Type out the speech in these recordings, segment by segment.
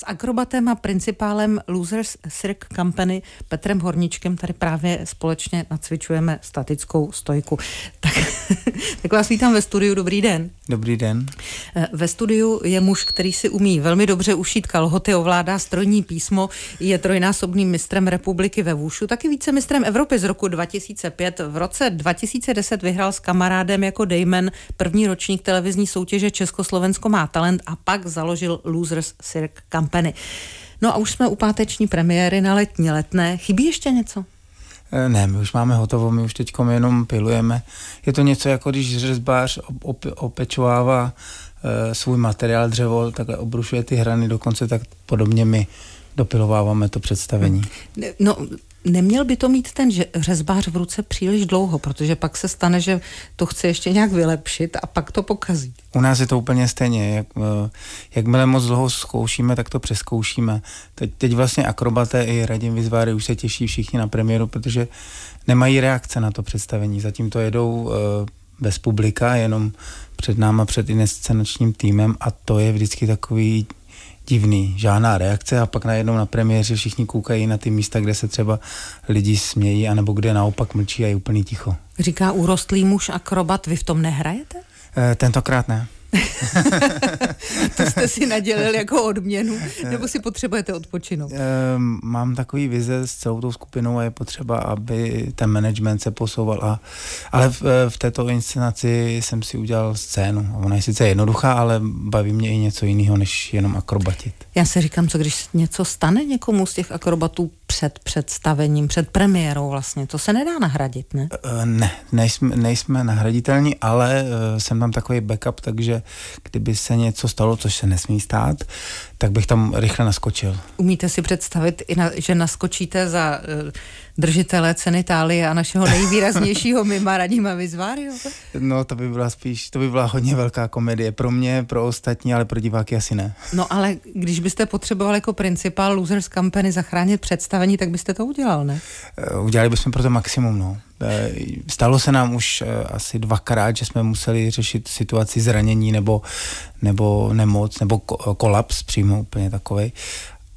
s akrobatem a principálem Losers Cirque Company Petrem Horničkem tady právě společně nacvičujeme statickou stojku. Tak, tak vás vítám ve studiu, dobrý den. Dobrý den. Eh, ve studiu je muž, který si umí velmi dobře ušít kalhoty, ovládá strojní písmo, je trojnásobným mistrem republiky ve Vůšu, taky více mistrem Evropy z roku 2005. V roce 2010 vyhrál s kamarádem jako Damon první ročník televizní soutěže Československo má talent a pak založil Losers Cirque Company. Company. No a už jsme u páteční premiéry na letní letné. Chybí ještě něco? E, ne, my už máme hotovo, my už teď jenom pilujeme. Je to něco jako když řezbář op- op- opečovává e, svůj materiál dřevo, tak obrušuje ty hrany dokonce, tak podobně my dopilováváme to představení. No, neměl by to mít ten řezbář v ruce příliš dlouho, protože pak se stane, že to chce ještě nějak vylepšit a pak to pokazí. U nás je to úplně stejně. Jak, eh, jakmile moc dlouho zkoušíme, tak to přeskoušíme. Teď, teď vlastně akrobaté i Radim vyzváry už se těší všichni na premiéru, protože nemají reakce na to představení. Zatím to jedou eh, bez publika, jenom před náma, před inescenačním týmem a to je vždycky takový divný, žádná reakce a pak najednou na premiéře všichni koukají na ty místa, kde se třeba lidi smějí, anebo kde naopak mlčí a je úplný ticho. Říká urostlý muž akrobat, vy v tom nehrajete? E, tentokrát ne. to jste si nadělil jako odměnu, nebo si potřebujete odpočinout? Mám takový vize s celou tou skupinou a je potřeba, aby ten management se posouval. A, ale v, v této inscenaci jsem si udělal scénu. Ona je sice jednoduchá, ale baví mě i něco jiného, než jenom akrobatit. Já se říkám, co když něco stane někomu z těch akrobatů před představením, před premiérou vlastně, to se nedá nahradit, ne? Ne, nejsme, nejsme nahraditelní, ale eh, jsem tam takový backup, takže kdyby se něco stalo, což se nesmí stát, tak bych tam rychle naskočil. Umíte si představit, že naskočíte za eh, držitele ceny Itálie a našeho nejvýraznějšího mima Radima Vizvário? No to by byla spíš, to by byla hodně velká komedie pro mě, pro ostatní, ale pro diváky asi ne. No ale když byste potřeboval jako principál Losers Company zachránit představení, tak byste to udělal, ne? Eh, udělali bychom pro to maximum, no. Eh, stalo se nám už eh, asi dvakrát, že jsme museli řešit situaci zranění nebo, nebo nemoc, nebo kolaps přímo úplně takový.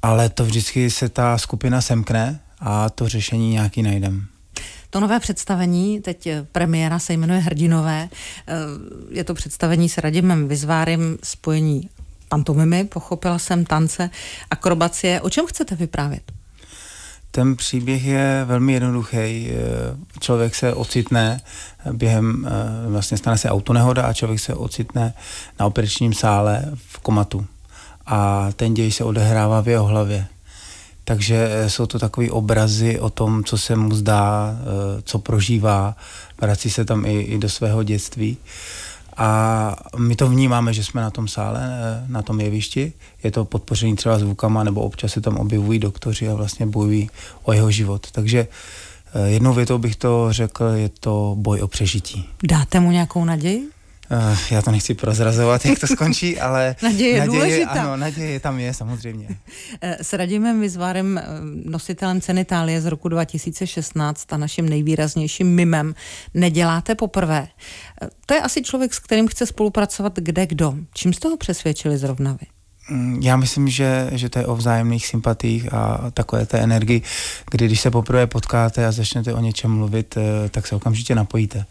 ale to vždycky se ta skupina semkne a to řešení nějaký najdem. To nové představení, teď eh, premiéra se jmenuje Hrdinové, eh, je to představení s Radimem Vyzvárem spojení pantomimy, pochopila jsem tance, akrobacie. O čem chcete vyprávět? Ten příběh je velmi jednoduchý. Eh, člověk se ocitne během, vlastně stane se autonehoda a člověk se ocitne na operačním sále v komatu. A ten děj se odehrává v jeho hlavě. Takže eh, jsou to takové obrazy o tom, co se mu zdá, eh, co prožívá. Vrací se tam i, i do svého dětství. A my to vnímáme, že jsme na tom sále, eh, na tom jevišti. Je to podpořený třeba zvukama, nebo občas se tam objevují doktoři a vlastně bojují o jeho život. Takže jednou větou bych to řekl, je to boj o přežití. Dáte mu nějakou naději? Uh, já to nechci prozrazovat, jak to skončí, ale naděje, naděje, důležitá. Ano, naděje tam je samozřejmě. Eh, s Radimem Vizvárem, eh, nositelem ceny Itálie z roku 2016 a naším nejvýraznějším mimem, neděláte poprvé. To je asi člověk, s kterým chce spolupracovat kde kdo. Čím jste ho přesvědčili zrovna vy? Mm, já myslím, že, že to je o vzájemných sympatích a takové té energii, kdy když se poprvé potkáte a začnete o něčem mluvit, eh, tak se okamžitě napojíte.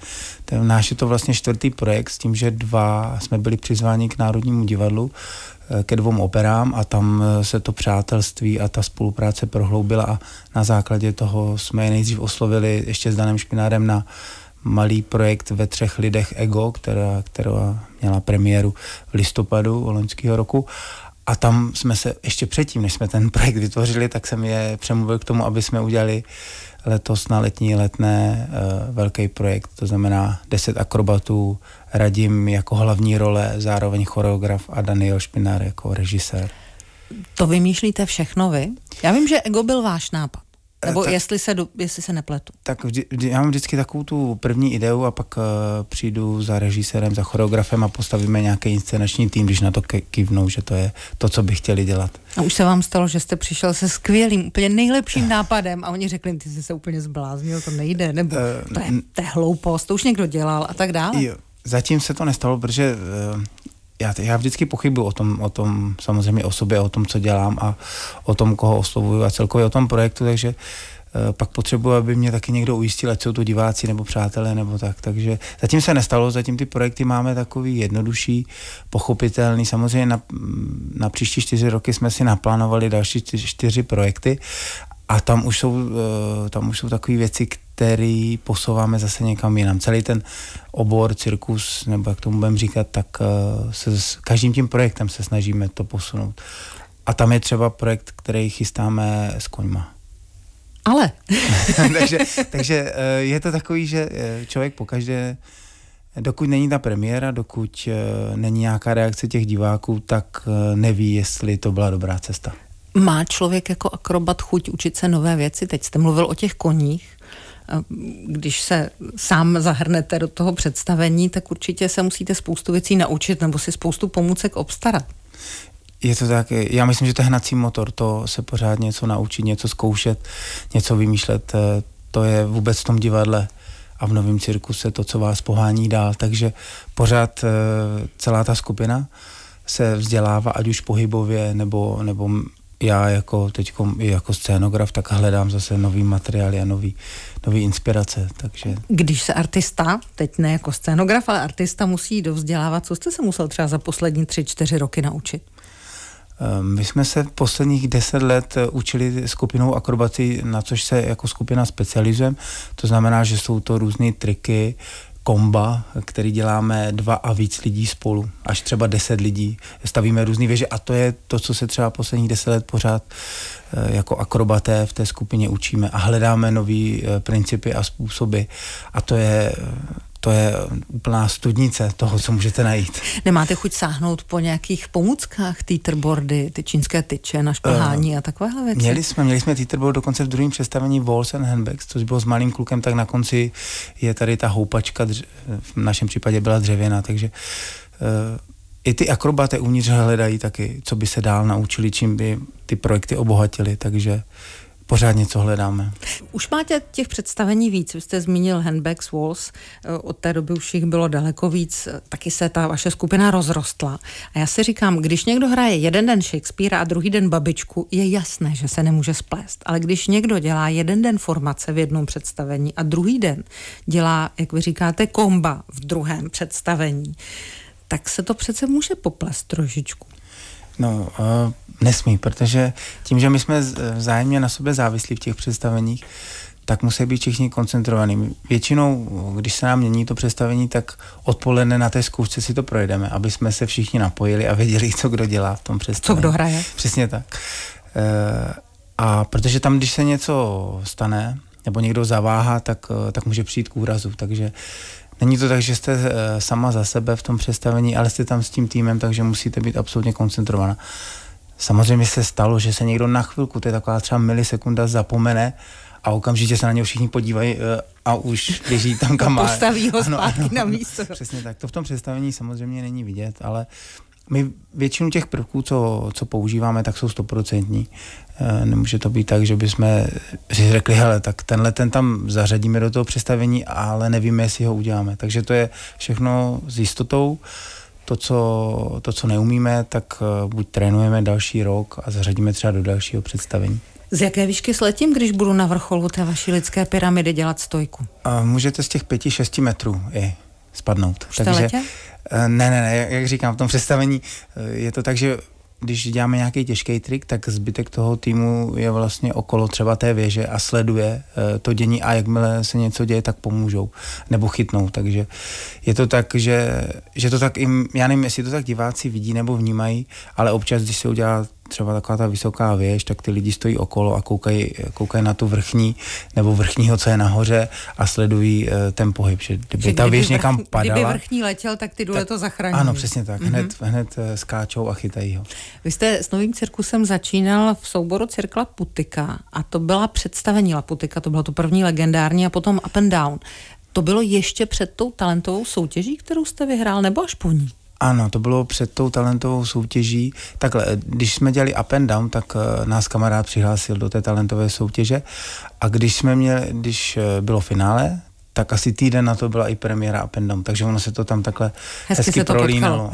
Ten náš je to vlastně čtvrtý projekt s tím, že dva jsme byli přizváni k Národnímu divadlu eh, ke dvou operám a tam eh, se to přátelství a ta spolupráce prohloubila a na základě toho jsme je nejdřív oslovili ještě s Danem Špinárem na uh, malý projekt ve třech lidech Ego, která, která měla premiéru v listopadu loňského roku. A tam jsme se ještě předtím, než jsme ten projekt vytvořili, tak jsem je přemluvil k tomu, aby jsme udělali letos na letní letné uh, velký projekt, to znamená 10 akrobatů, Radim jako hlavní role, zároveň choreograf a Daniel Špinár jako režisér. To vymýšlíte všechno vy? Já vím, že Ego byl váš nápad. Eh, nebo tak, jestli, se, jestli se nepletu. Tak vždy, já mám vždycky takovou tu první ideu a pak uh, přijdu za režisérem, za choreografem a postavíme nějaký inscenační tým, když na to kivnou, že to je to, co by chtěli dělat. A už se vám stalo, že jste přišel se skvělým, úplně nejlepším nápadem a oni řekli, ty jsi se úplně zbláznil, to nejde, nebo uh, to, je, to je hloupost, to už někdo dělal a tak dále. Jo. Zatím se to nestalo, protože uh, já, já vždycky pochybuji o tom, o tom, samozřejmě o sobě, o tom, co dělám a o tom, koho oslovuju a celkově o tom projektu, takže eh, pak potřebuji, aby mě taky někdo ujistil, ať jsou to diváci nebo přátelé nebo tak. Takže zatím se nestalo, zatím ty projekty máme takový jednodušší, pochopitelný. Samozřejmě na, na příští čtyři roky jsme si naplánovali další čtyři, čtyři projekty a tam už jsou, eh, tam už jsou takové věci, které posouváme zase někam jinam. Celý ten obor, cirkus, nebo jak tomu budeme říkat, tak eh, se s každým tím projektem se snažíme to posunout. A tam je třeba projekt, který chystáme s koňma. Ale. takže, takže eh, je to takový, že člověk pokaždé dokud není ta premiéra, dokud není nějaká reakce těch diváků, tak neví, jestli to byla dobrá cesta. Má člověk jako akrobat chuť učit se nové věci? Teď jste mluvil o těch koních. Eh, když se sám zahrnete do toho představení, tak určitě se musíte spoustu věcí naučit nebo si spoustu pomůcek obstarat. Je to tak, eh, já myslím, že to je hnací motor, to se pořád něco naučit, něco zkoušet, něco vymýšlet, eh, to je vůbec v tom divadle a v novém cirkuse to, co vás pohání dál. Takže pořád celá ta skupina se vzdělává, ať už pohybově nebo, nebo já jako teď jako scénograf tak hledám zase nový materiály a nový, nový inspirace. Takže... Když se artista, teď ne jako scénograf, ale artista musí dovzdělávat, co jste se musel třeba za poslední tři, čtyři roky naučit? Ehm, my jsme se posledních deset let eh, učili skupinou akrobací, na což se jako skupina specializujeme. To znamená, že jsou to různé triky, komba, který děláme dva a víc lidí spolu, až třeba deset lidí. Stavíme různé věže a to je to, co se třeba posledních deset let pořád eh, jako akrobaté v té skupině učíme a hledáme nové eh, principy a způsoby. A to je eh, to je úplná studnice toho, co můžete najít. Nemáte chuť sáhnout po nějakých pomůckách, teeterboardy, ty čínské tyče na šplhání uh, a takovéhle věci? Měli jsme, měli jsme teeterboard dokonce v druhém představení Walls and Handbags, což bylo s malým klukem, tak na konci je tady ta houpačka, v našem případě byla dřevěná, takže uh, i ty akrobaty uvnitř hledají taky, co by se dál naučili, čím by ty projekty obohatili, takže uh, pořád něco hledáme. Už máte těch představení víc, vy jste zmínil Handbags Walls, eh, od té doby už jich bylo daleko víc, eh, taky se ta vaše skupina rozrostla. A já si říkám, když někdo hraje jeden den Shakespeare a druhý den babičku, je jasné, že se nemůže splést, ale když někdo dělá jeden den formace v jednom představení a druhý den dělá, jak vy říkáte, komba v druhém představení, tak se to přece může poplést trošičku. No, uh Nesmí, protože tím, že my jsme vzájemně na sobě závislí v těch představeních, tak musí být všichni koncentrovaní. Většinou, když se nám mění to představení, tak odpoledne na té zkoušce si to projdeme, aby jsme se všichni napojili a věděli, co kdo dělá v tom představení. Co kdo hraje. Přesně tak. E, a protože tam, když se něco stane, nebo někdo zaváhá, tak, eh, tak může přijít k úrazu. Takže není to tak, že jste eh, sama za sebe v tom představení, ale jste tam s tím týmem, takže musíte být absolutně koncentrovaná. Samozřejmě se stalo, že se někdo na chvilku, to je taková třeba milisekunda, zapomene a okamžitě se na něho všichni podívají eh, a už běží tam, kam má. Postaví ho ano, zpátky ano, na místo. Přesně tak. To v tom představení samozřejmě není vidět, ale my většinu těch prvků, co, co používáme, tak jsou stoprocentní. Eh, nemůže to být tak, že bychom si řekli, hele, tak tenhle ten tam zařadíme do toho představení, ale nevíme, jestli ho uděláme. Takže to je všechno s jistotou. Uh, to, co, to, co neumíme, tak eh, buď trénujeme další rok a zařadíme třeba do dalšího představení. Z jaké výšky sletím, když budu na vrcholu té vaší lidské pyramidy dělat stojku? A eh, můžete z těch pěti, šesti metrů i spadnout. Už Takže, letě? Eh, ne, ne, ne, jak říkám, v tom představení je to tak, že když děláme nějaký těžký trik, tak zbytek toho týmu je vlastně okolo třeba té věže a sleduje eh, to dění a jakmile se něco děje, tak pomůžou nebo chytnou. Takže je to tak, že, že to tak, jim, já nevím, jestli to tak diváci vidí nebo vnímají, ale občas, když se udělá třeba taková ta vysoká věž, tak ty lidi stojí okolo a koukají, koukají na tu vrchní nebo vrchního, co je nahoře a sledují uh, ten pohyb. Že kdyby že ta kdyby věž vrchní, někam padala... Kdyby vrchní letěl, tak ty důle tak, to zachrání. Ano, přesně tak. Mm-hmm. Hned, hned eh, skáčou a chytají ho. Vy jste s novým cirkusem začínal v souboru Cirkla Putika a to byla představení Laputika, to bylo to první legendární a potom Up and Down. To bylo ještě před tou talentovou soutěží, kterou jste vyhrál, nebo až po ní? Ano, to bylo před tou talentovou soutěží. Takhle, eh, když jsme dělali up and down, tak eh, nás kamarád přihlásil do té talentové soutěže a když jsme měli, když eh, bylo finále, tak asi týden na to byla i premiéra Up and Down, takže ono se to tam takhle hezky, hezky to prolínalo.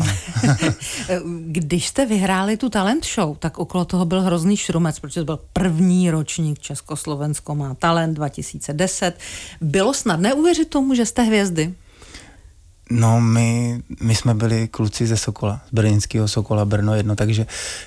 Když jste vyhráli tu talent show, tak okolo toho byl hrozný šrumec, protože to byl první ročník Československo má talent 2010. Bylo snadné uvěřit tomu, že jste hvězdy? No my, my jsme byli kluci ze Sokola, z brněnského Sokola Brno jedno, takže,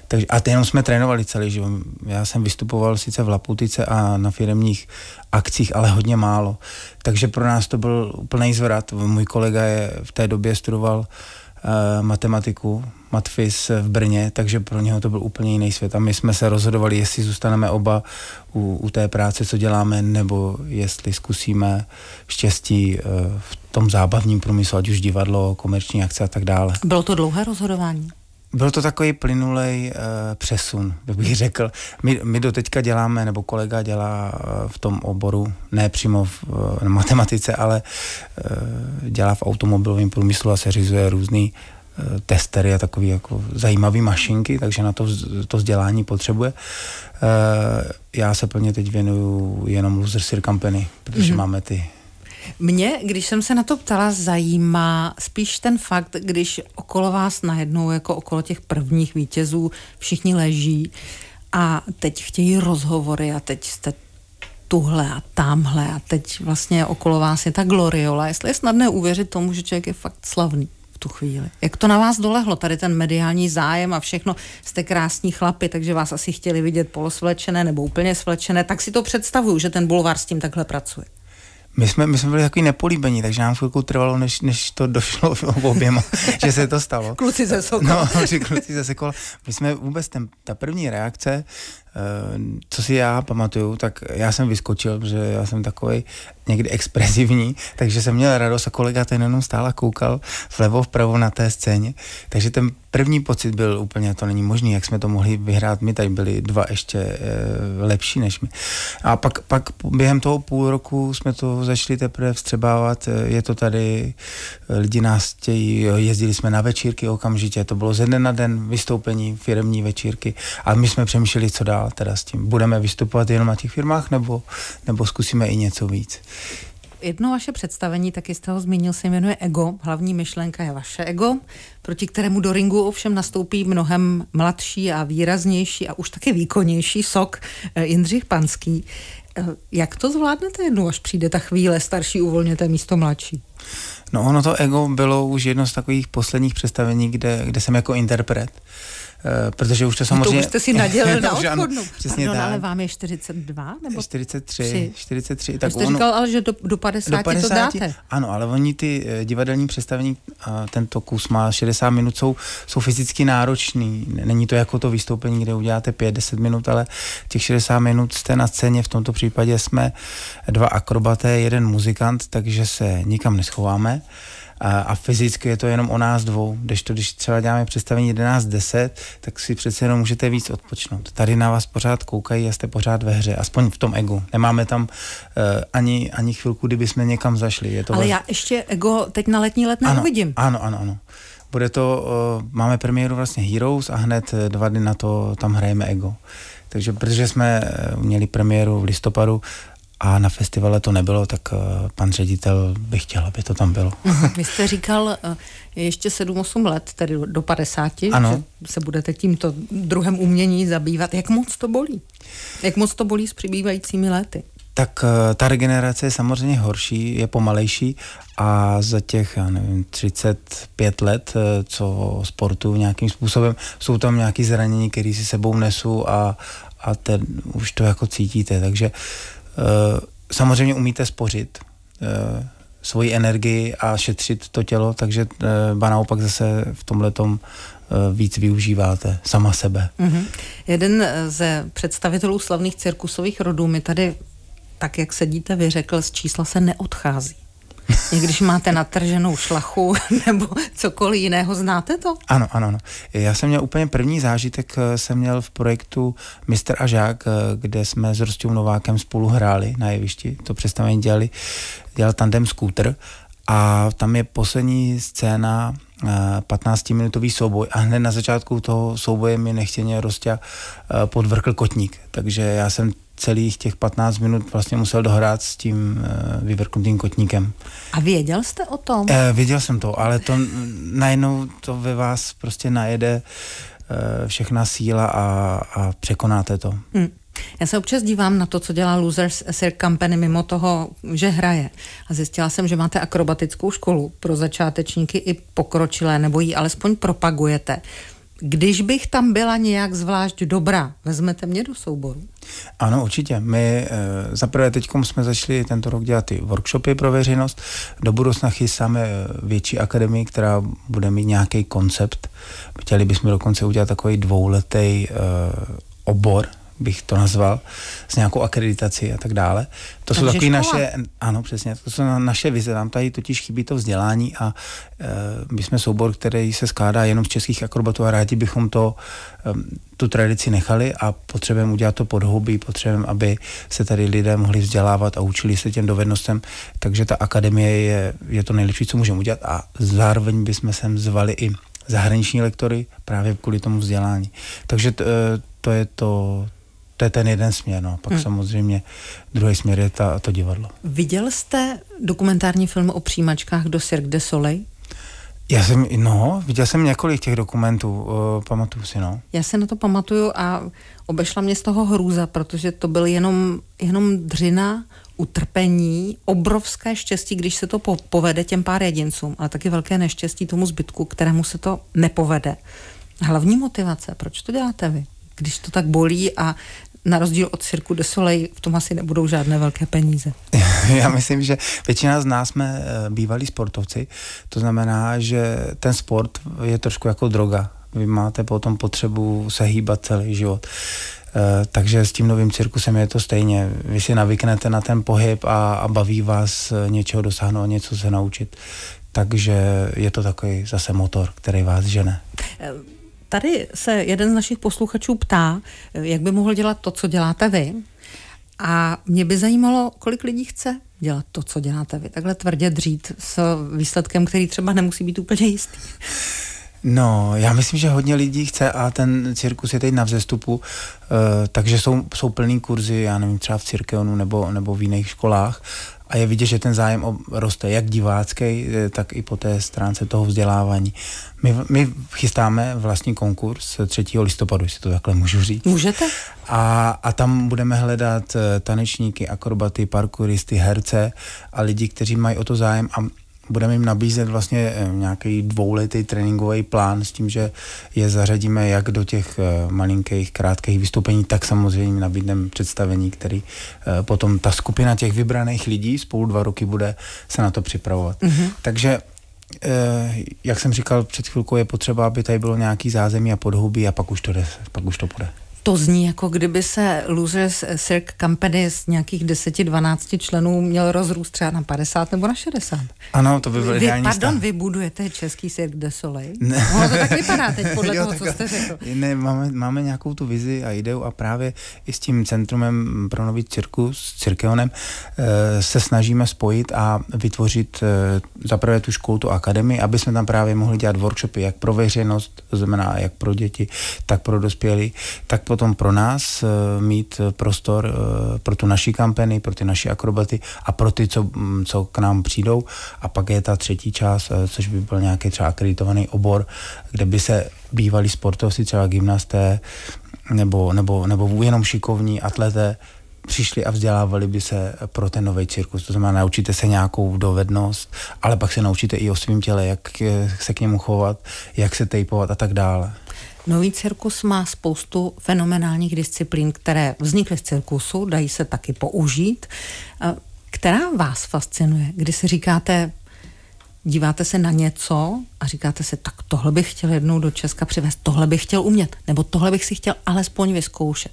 takže a jenom jsme trénovali celý život. Já jsem vystupoval sice v Laputice a na firemních akcích, ale hodně málo. Takže pro nás to byl úplný zvrat. Můj kolega je v té době studoval uh, matematiku, Matfis v Brně, takže pro něho to byl úplně jiný svět. A my jsme se rozhodovali, jestli zůstaneme oba u, u té práce, co děláme, nebo jestli zkusíme štěstí eh, v tom zábavním průmyslu, ať už divadlo, komerční akce a tak dále. Bylo to dlouhé rozhodování? Byl to takový plynulej uh, přesun, bych řekl. My, my teďka děláme, nebo kolega dělá uh, v tom oboru, ne přímo v uh, matematice, ale uh, dělá v automobilovém průmyslu a seřizuje uh, Eh, testery a takové jako zajímavé mašinky, takže na to, to vzdělání potřebuje. Eh, já se plně teď věnuju jenom Loser Sir Company, protože mm-hmm. máme ty mě, když jsem se na to ptala, zajímá spíš ten fakt, když okolo vás najednou, jako okolo těch prvních vítězů, všichni leží a teď chtějí rozhovory a teď jste tuhle a tamhle a teď vlastně okolo vás je ta gloriola. Jestli je snadné uvěřit tomu, že člověk je fakt slavný tu chvíli. Jak to na vás dolehlo, tady ten mediální zájem a všechno, jste krásní chlapi, takže vás asi chtěli vidět polosvlečené nebo úplně svlečené, tak si to představuju, že ten bulvár s tím takhle pracuje. My jsme, my jsme byli takový nepolíbení, takže nám chvilku trvalo, než, než to došlo v oběma, že se to stalo. kluci ze Sokol. No, že kluci ze Sokol. My jsme vůbec, ten, ta první reakce Eh, co si já pamatuju, tak já jsem vyskočil, že já jsem takový někdy expresivní, takže jsem měl radost a kolega ten jenom stál a koukal vlevo vpravo na té scéně. Takže ten první pocit byl úplně, to není možný, jak jsme to mohli vyhrát my, tady byli dva ještě e, lepší než my. A pak, pak během toho půl roku jsme to začali teprve vstřebávat, eh, je to tady, lidi nás chtějí, jezdili jsme na večírky okamžitě, to bylo ze dne na den vystoupení firmní večírky a my jsme přemýšleli, co dál dál teda s tím? Budeme vystupovat jenom na těch firmách nebo, nebo zkusíme i něco víc? Jedno vaše představení, taky jste ho zmínil, se jmenuje Ego. Hlavní myšlenka je vaše ego, proti kterému do ringu ovšem nastoupí mnohem mladší a výraznější a už taky výkonnější sok eh, Jindřich Panský. Eh, jak to zvládnete jednou, až přijde ta chvíle, starší uvolněte místo mladší? No ono to ego bylo už jedno z takových posledních představení, kde, kde jsem jako interpret. Uh, Eh, protože už to samozřejmě... No to už jste si nadělil na odchodnu. Přesně Pardon, no, no, tak. ale vám je 42? Nebo 43, 3? 43. Tak jste ono, říkal, ale že do, do, 50 do 50 to dáte. Ano, ale oni ty eh, divadelní představení, tento kus má 60 minut, jsou, jsou fyzicky náročný. Není to jako to vystoupení, kde uděláte 5-10 minut, ale těch 60 minut jste na scéně. V tomto případě jsme dva akrobaté, jeden muzikant, takže se nikam neschováme a, a fyzicky je to jenom o nás dvou. Když to, když třeba děláme představení 11-10, tak si přece jenom můžete víc odpočnout. Tady na vás pořád koukají a jste pořád ve hře, aspoň v tom egu. Nemáme tam uh, ani, ani chvilku, kdyby jsme někam zašli. Je to Ale vás... já ještě ego teď na letní let neuvidím. Ano, ano, ano. ano. Bude to, uh, máme premiéru vlastně Heroes a hned eh, dva dny na to tam hrajeme ego. Takže protože jsme měli premiéru v listopadu, a na festivale to nebylo, tak eh, pan ředitel by chtěl, aby to tam bylo. Vy jste říkal eh, ještě 7-8 let, tedy do 50, ano. že se budete tímto druhém umění zabývat. Jak moc to bolí? Jak moc to bolí s přibývajícími lety? Tak eh, ta regenerace je samozřejmě horší, je pomalejší a za těch, já nevím, 35 let, co sportu nějakým způsobem, jsou tam nějaké zranění, které si sebou nesu a, a ten, už to jako cítíte, takže uh, Eh, samozřejmě umíte spořit eh, svoji energii a šetřit to tělo, takže eh, ba naopak zase v tomhle tom víc využíváte sama sebe. Mm-hmm. Jeden ze představitelů slavných cirkusových rodů mi tady, tak jak sedíte, vyřekl, z čísla se neodchází. I když máte natrženou šlachu nebo cokoliv jiného, znáte to? Ano, ano, ano. Já jsem měl úplně první zážitek, eh, jsem měl v projektu Mr. a Žák, eh, kde jsme s Rostěm Novákem spolu hráli na jevišti, to představení dělali, dělal tandem skútr a tam je poslední scéna 15-minutový eh, souboj a hned na začátku toho souboje mi nechtěně Rostě podvrkl kotník, takže já jsem celých těch 15 minut vlastně musel dohrát s tím e, vyvrknutým kotníkem. A věděl jste o tom? E, věděl jsem to, ale to najednou to ve vás prostě najede e, všechna síla a, a překonáte to. Hmm. Já se občas dívám na to, co dělá Losers Circ Company mimo toho, že hraje. A zjistila jsem, že máte akrobatickou školu pro začátečníky i pokročilé, nebo ji alespoň propagujete když bych tam byla nějak zvlášť dobrá, vezmete mě do souboru? Ano, určitě. My e, zaprvé teď jsme začali tento rok dělat ty workshopy pro veřejnost. Do budoucna chystáme eh, větší akademii, která bude mít nějaký koncept. Chtěli bychom dokonce udělat takový dvouletý e, eh, obor bych to nazval, s nějakou akreditací a tak dále. To Takže jsou takové naše, ano přesně, to jsou naše vize, nám tady totiž chybí to vzdělání a e, my jsme soubor, který se skládá jenom z českých akrobatů a rádi bychom to, e, tu tradici nechali a potřebujeme udělat to podhoubí, potřebujeme, aby se tady lidé mohli vzdělávat a učili se těm dovednostem, takže ta akademie je, je to nejlepší, co můžeme udělat a zároveň bychom sem zvali i zahraniční lektory právě kvůli tomu vzdělání. Takže t, eh, to je to, to je ten jeden směr, no. Pak hmm. samozřejmě druhý směr je ta, to divadlo. Viděl jste dokumentární film o přijímačkách do Cirque de Soleil? Já jsem, no, viděl jsem několik těch dokumentů, uh, pamatuju si, no. Já se na to pamatuju a obešla mě z toho hrůza, protože to byl jenom, jenom dřina, utrpení, obrovské štěstí, když se to po- povede těm pár jedincům, ale taky velké neštěstí tomu zbytku, kterému se to nepovede. Hlavní motivace, proč to děláte vy? když to tak bolí a na rozdíl od Cirku de Soleil v tom asi nebudou žádné velké peníze. Já myslím, že většina z nás jsme eh, bývalí sportovci, to znamená, že ten sport je trošku jako droga. Vy máte potom potřebu se hýbat celý život. Eh, takže s tím novým cirkusem je to stejně. Vy si navyknete na ten pohyb a, a baví vás eh, něčeho dosáhnout, něco se naučit. Takže je to takový zase motor, který vás žene. Tady se jeden z našich posluchačů ptá, jak by mohl dělat to, co děláte vy. A mě by zajímalo, kolik lidí chce dělat to, co děláte vy. Takhle tvrdě dřít s výsledkem, který třeba nemusí být úplně jistý. No, já myslím, že hodně lidí chce a ten cirkus je teď na vzestupu, eh, takže jsou, jsou plný kurzy, já nevím, třeba v Cirkeonu nebo, nebo v jiných školách a je vidět, že ten zájem roste jak divácký, eh, tak i po té stránce toho vzdělávání. My, my chystáme vlastní konkurs 3. listopadu, jestli to takhle můžu říct. Můžete. A, a tam budeme hledat eh, tanečníky, akrobaty, parkouristy, herce a lidi, kteří mají o to zájem a budeme jim nabízet vlastně eh, nějaký dvouletý tréninkový plán s tím, že je zařadíme jak do těch eh, malinkých, krátkých vystoupení, tak samozřejmě nabídneme představení, který eh, potom ta skupina těch vybraných lidí spolu dva roky bude se na to připravovat. Mm-hmm. Takže jak jsem říkal před chvilkou, je potřeba, aby tady bylo nějaký zázemí a podhoubí a pak už to jde, pak už to bude. To zní jako kdyby se Losers Circ Company z nějakých 10-12 členů měl rozrůst třeba na 50 nebo na 60. Ano, to by ideální vy, Pardon, stán. vy budujete český Cirque de Soleil? Ne. No, to tak vypadá teď podle jo, toho, co jste řekl. Ne, máme, máme nějakou tu vizi a ideu a právě i s tím centrumem pro nový cirkus, s Cirkeonem, eh, se snažíme spojit a vytvořit eh, zaprvé tu školu, tu akademii, aby jsme tam právě mohli dělat workshopy jak pro veřejnost, to znamená jak pro děti, tak pro dospělí, tak pro potom pro nás eh, mít eh, prostor eh, pro tu naši kampeny, pro ty naši akrobaty a pro ty, co, mm, co k nám přijdou. A pak je ta třetí část, což by byl nějaký třeba akreditovaný obor, kde by se bývalí sportovci, třeba gymnasté nebo, nebo, nebo jenom šikovní atleté, přišli a vzdělávali by se pro ten nový cirkus. To znamená, naučíte se nějakou dovednost, ale pak se naučíte i o svém těle, jak eh, se k němu chovat, jak se tejpovat a tak dále. Nový cirkus má spoustu fenomenálních disciplín, které vznikly z cirkusu, dají se taky použít. Která vás fascinuje, když si říkáte, díváte se na něco a říkáte si, tak tohle bych chtěl jednou do Česka přivést, tohle bych chtěl umět, nebo tohle bych si chtěl alespoň vyzkoušet.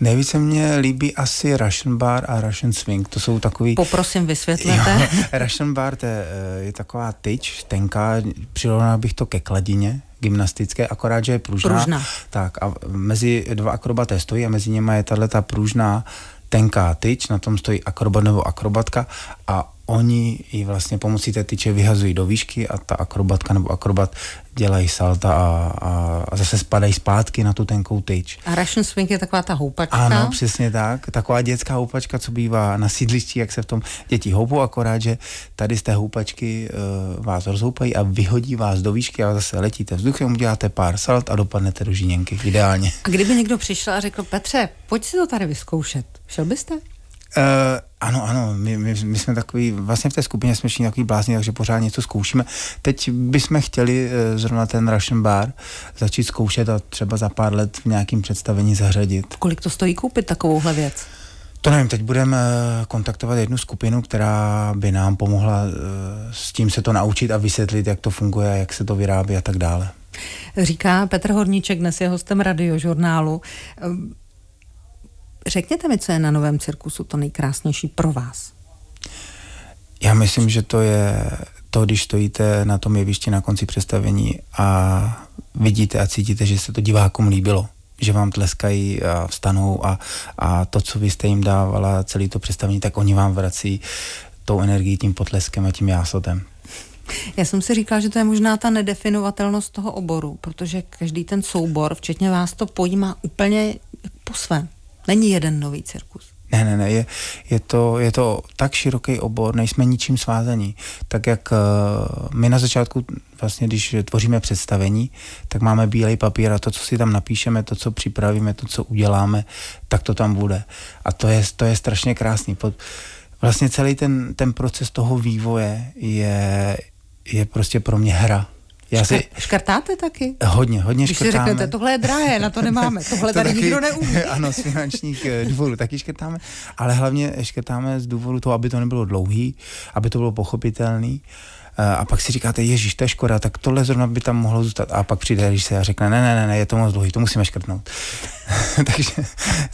Nejvíce mě líbí asi Russian Bar a Russian Swing. To jsou takový... Poprosím, vysvětlete. Jo, Russian Bar to je, eh, je taková tyč, tenká, přirovnal bych to ke kladině, gymnastické, akorát, že je pružná. pružná. Tak a mezi dva akrobaté stojí a mezi nimi je tahle ta pružná tenká tyč, na tom stojí akrobat nebo akrobatka a oni ji vlastně pomocí té tyče vyhazují do výšky a ta akrobatka nebo akrobat dělají salta a, a, a zase spadají zpátky na tu tenkou tyč. A Russian swing je taková ta houpačka? Ano, přesně tak. Taková dětská houpačka, co bývá na sídlišti, jak se v tom děti houpou, akorát, že tady z té houpačky uh, vás rozhoupají a vyhodí vás do výšky a zase letíte vzduchem, uděláte pár salt a dopadnete do žíněnky, ideálně. A kdyby někdo přišel a řekl, Petře, pojď si to tady vyzkoušet, šel byste? Uh, ano, ano, my, my, my jsme takový, vlastně v té skupině jsme všichni takový blázni, takže pořád něco zkoušíme. Teď bychom chtěli eh, zrovna ten Russian Bar začít zkoušet a třeba za pár let v nějakým představení zařadit. Kolik to stojí koupit takovouhle věc? To nevím, teď budeme eh, kontaktovat jednu skupinu, která by nám pomohla eh, s tím se to naučit a vysvětlit, jak to funguje, jak se to vyrábí a tak dále. Říká Petr Horníček, dnes je hostem radiožurnálu. Ehm, Řekněte mi, co je na Novém cirkusu to nejkrásnější pro vás. Já myslím, že to je to, když stojíte na tom jevišti na konci představení a vidíte a cítíte, že se to divákům líbilo že vám tleskají a vstanou a, a to, co vy jste jim dávala, celý to představení, tak oni vám vrací tou energií, tím potleskem a tím jásotem. Já jsem si říkala, že to je možná ta nedefinovatelnost toho oboru, protože každý ten soubor, včetně vás, to pojímá úplně po svém. Není jeden nový cirkus. Ne, ne, ne, je, je, to, je to tak široký obor, nejsme ničím svázaní. Tak jak uh, my na začátku, vlastně když tvoříme představení, tak máme bílý papír a to, co si tam napíšeme, to, co připravíme, to, co uděláme, tak to tam bude. A to je, to je strašně krásný. Pod, vlastně celý ten, ten proces toho vývoje je, je prostě pro mě hra. Já si... Škrtáte taky? Hodně, hodně Když škrtáme. Když si řeknete, tohle je drahé, na to nemáme, tohle to tady taky, nikdo neumí. ano, z finančních eh, důvodů taky škrtáme, ale hlavně škrtáme z důvodu toho, aby to nebylo dlouhý, aby to bylo pochopitelný eh, a pak si říkáte, ježíš, to je škoda, tak tohle zrovna by tam mohlo zůstat. A pak přijde když se a řekne, ne, ne, ne, ne, je to moc dlouhý, to musíme škrtnout. takže,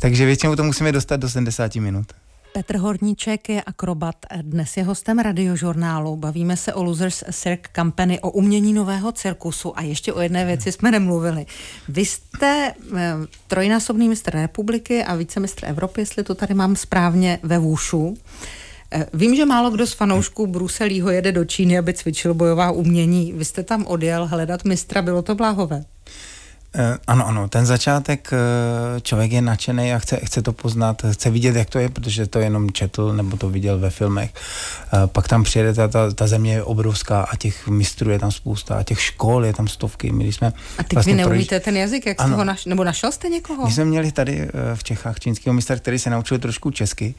takže většinou to musíme dostat do 70 minut. Petr Horníček je akrobat. Dnes je hostem radiožurnálu. Bavíme se o Losers Cirk Company, o umění nového cirkusu a ještě o jedné věci jsme nemluvili. Vy jste eh, trojnásobný mistr republiky a více mistr Evropy, jestli to tady mám správně, ve Vůšu. Eh, vím, že málo kdo z fanoušků Bruselího jede do Číny, aby cvičil bojová umění. Vy jste tam odjel hledat mistra, bylo to bláhové. Eh, ano, ano, ten začátek eh, člověk je nadšený a chce, chce to poznat, chce vidět, jak to je, protože to jenom četl nebo to viděl ve filmech. Eh, pak tam přijede, ta, ta, ta země je obrovská a těch mistrů je tam spousta a těch škol je tam stovky. My jsme a ty vlastně vy neumíte projíž... ten jazyk, jak ano. jste naš... nebo našel jste někoho? My jsme měli tady v Čechách čínského mistra, který se naučil trošku česky,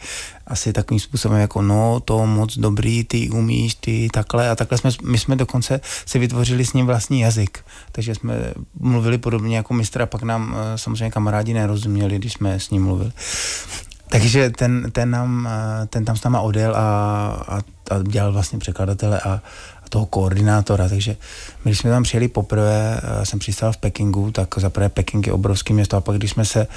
asi takovým způsobem jako no, to moc dobrý, ty umíš, ty takhle a takhle jsme, my jsme dokonce si vytvořili s ním vlastní jazyk, takže jsme mluvili podobně podobně jako mistr a pak nám eh, samozřejmě kamarádi nerozuměli, když jsme s ním mluvili. Takže ten, ten, nám, eh, ten tam s náma odjel a, a, a dělal vlastně překladatele a, a toho koordinátora, takže my, když jsme tam přijeli poprvé, eh, jsem přistál v Pekingu, tak zaprvé Peking je obrovský město a pak, když jsme se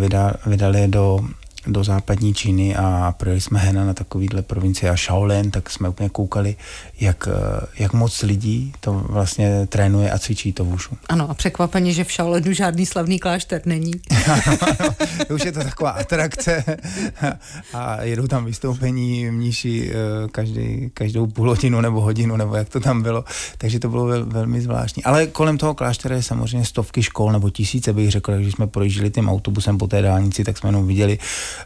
vydali, vydali do do západní Číny a projeli jsme Hena na takovýhle provincii a Shaolin, tak jsme úplně koukali, jak, eh, jak moc lidí to vlastně trénuje a cvičí to vůšu. Ano a překvapení, že v Shaolinu žádný slavný klášter není. ano, už je to taková atrakce a jedou tam vystoupení mniši eh, každý, každou půl hodinu nebo hodinu, nebo jak to tam bylo, takže to bylo vel, velmi zvláštní. Ale kolem toho kláštera je samozřejmě stovky škol nebo tisíce, bych řekl, když jsme projížděli tím autobusem po té dálnici, tak jsme jenom viděli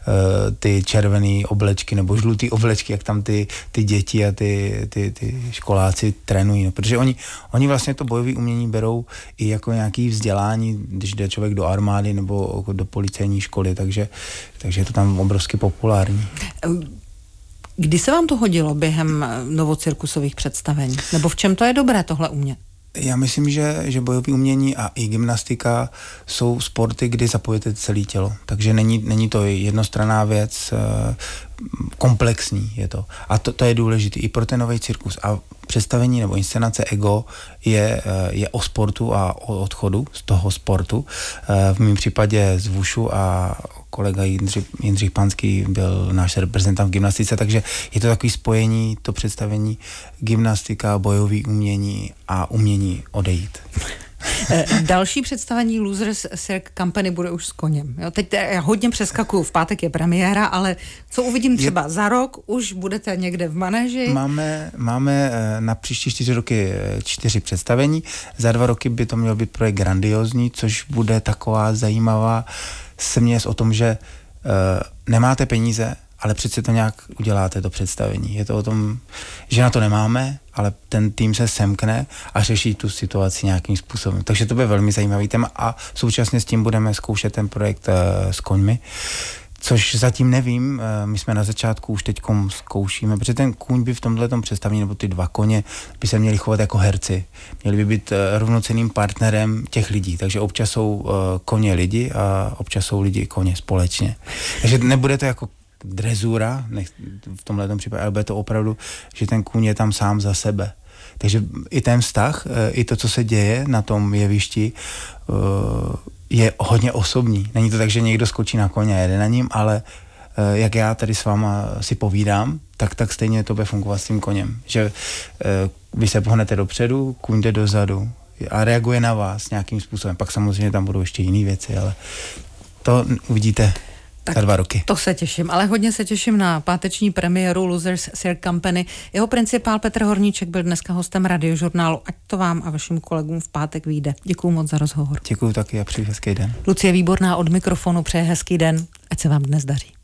Eh, ty červené oblečky nebo žluté oblečky, jak tam ty, ty děti a ty, ty, ty školáci trénují. No, protože oni, oni vlastně to bojové umění berou i jako nějaký vzdělání, když jde člověk do armády nebo jako do policejní školy, takže, takže je to tam obrovsky populární. Kdy se vám to hodilo během novocirkusových představení? Nebo v čem to je dobré tohle umět? Já myslím, že, že bojové umění a i gymnastika jsou sporty, kdy zapojíte celé tělo. Takže není, není to jednostranná věc, eh, komplexní je to. A to, to je důležité i pro ten nový cirkus. A představení nebo inscenace ego je, eh, je o sportu a o odchodu z toho sportu. Eh, v mém případě z Vušu a kolega Jindřich, Jindřich Panský byl náš reprezentant v gymnastice, takže je to takový spojení, to představení gymnastika, bojový umění a umění odejít. Eh, další představení Losers Cirque Company bude už s koněm. Jo, teď já hodně přeskakuju, v pátek je premiéra, ale co uvidím třeba je... za rok, už budete někde v manéži? Máme, máme eh, na příští čtyři roky eh, čtyři představení, za dva roky by to mělo být projekt grandiozní, což bude taková zajímavá směs o tom, že uh, nemáte peníze, ale přece to nějak uděláte, to představení. Je to o tom, že na to nemáme, ale ten tým se semkne a řeší tu situaci nějakým způsobem. Takže to bude velmi zajímavý téma a současně s tím budeme zkoušet ten projekt uh, s koňmi, což zatím nevím, eh, my jsme na začátku už teď zkoušíme, protože ten kůň by v tomhle představení, nebo ty dva koně, by se měli chovat jako herci. Měli by být eh, rovnoceným partnerem těch lidí, takže občas jsou koně lidi a občas jsou lidi koně společně. Takže nebude to jako drezura, nech, v tomhle případě, ale bude to opravdu, že ten kůň je tam sám za sebe. Takže i ten vztah, eh, i to, co se děje na tom jevišti, eh, je hodně osobní. Není to tak, že někdo skočí na koně a jede na ním, ale eh, jak já tady s váma si povídám, tak tak stejně to bude fungovat s tím koněm. Že vy se pohnete dopředu, kůň jde dozadu a reaguje na vás nějakým způsobem. Pak samozřejmě tam budou ještě jiné věci, ale to uvidíte tak za dva roky. To se těším, ale hodně se těším na páteční premiéru Losers Sir Company. Jeho principál Petr Horníček byl dneska hostem radiožurnálu. Ať to vám a vašim kolegům v pátek vyjde. Děkuji moc za rozhovor. Děkuji taky a přeji hezký den. Lucie Výborná od mikrofonu přeje hezký den. Ať se vám dnes daří.